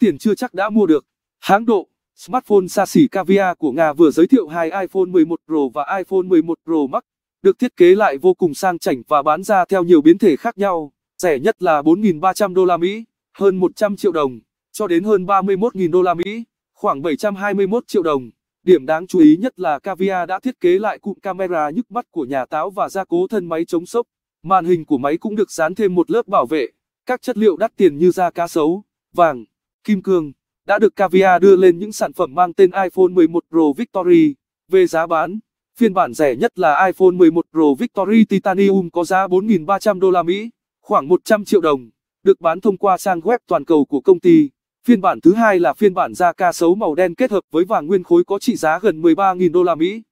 tiền chưa chắc đã mua được. Hãng độ, smartphone xa xỉ Caviar của Nga vừa giới thiệu hai iPhone 11 Pro và iPhone 11 Pro Max, được thiết kế lại vô cùng sang chảnh và bán ra theo nhiều biến thể khác nhau, rẻ nhất là 4.300 đô la Mỹ, hơn 100 triệu đồng, cho đến hơn 31.000 đô la Mỹ, khoảng 721 triệu đồng. Điểm đáng chú ý nhất là Caviar đã thiết kế lại cụm camera nhức mắt của nhà táo và gia cố thân máy chống sốc. Màn hình của máy cũng được dán thêm một lớp bảo vệ. Các chất liệu đắt tiền như da cá sấu, vàng, kim cương, đã được Cavia đưa lên những sản phẩm mang tên iPhone 11 Pro Victory. Về giá bán, phiên bản rẻ nhất là iPhone 11 Pro Victory Titanium có giá 4.300 đô la Mỹ, khoảng 100 triệu đồng, được bán thông qua trang web toàn cầu của công ty. Phiên bản thứ hai là phiên bản da ca sấu màu đen kết hợp với vàng nguyên khối có trị giá gần 13.000 đô la Mỹ.